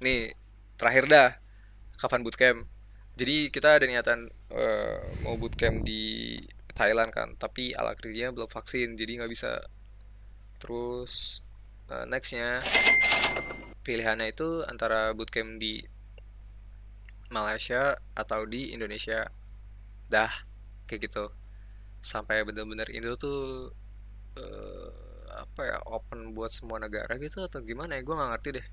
nih terakhir dah kapan bootcamp jadi kita ada niatan uh, mau bootcamp di Thailand kan tapi ala kerjanya belum vaksin jadi nggak bisa terus uh, nextnya pilihannya itu antara bootcamp di Malaysia atau di Indonesia dah kayak gitu sampai bener-bener Indo tuh uh, apa ya open buat semua negara gitu atau gimana ya gue nggak ngerti deh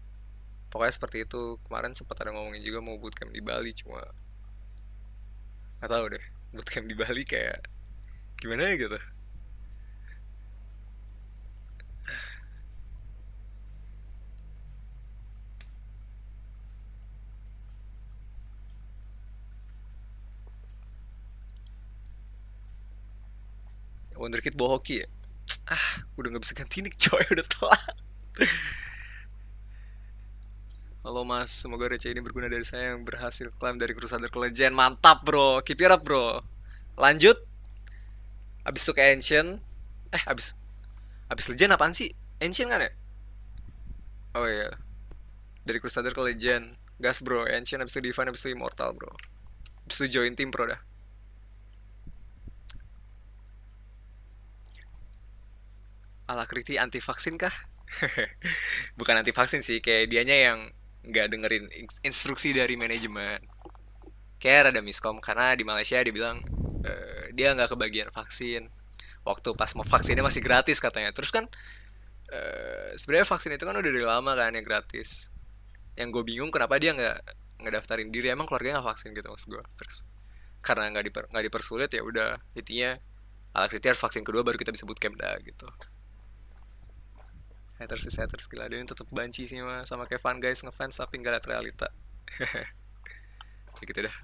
pokoknya seperti itu kemarin sempat ada ngomongin juga mau bootcamp di Bali cuma nggak tahu deh bootcamp di Bali kayak gimana ya gitu Wonderkid bohoki ya? Ah, udah gak bisa ganti nih coy, udah telat. Halo Mas, semoga receh ini berguna dari saya yang berhasil klaim dari Crusader Legend. Mantap, Bro. Keep it up, Bro. Lanjut. Abis itu ke Ancient. Eh, abis abis Legend apaan sih? Ancient kan ya? Oh iya. Dari Crusader ke Legend. Gas, Bro. Ancient abis itu Divine, abis itu Immortal, Bro. Abis itu join tim, Bro dah. Ala Kriti anti vaksin kah? Bukan anti vaksin sih, kayak dianya yang nggak dengerin instruksi dari manajemen kayak ada miskom karena di Malaysia dibilang e, eh, dia nggak kebagian vaksin waktu pas mau vaksinnya masih gratis katanya terus kan e, sebenarnya vaksin itu kan udah dari lama kan yang gratis yang gue bingung kenapa dia nggak ngedaftarin diri emang keluarganya nggak vaksin gitu maksud gue terus karena nggak diper, dipersulit ya udah intinya alat kriteria vaksin kedua baru kita bisa bootcamp dah gitu haters sih haters gila dia ini tetap banci sih mah sama kayak fan guys ngefans tapi nggak liat realita ya gitu dah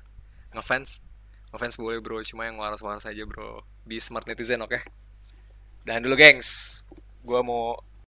ngefans ngefans boleh bro cuma yang waras-waras aja bro be smart netizen oke okay? dan dulu gengs gue mau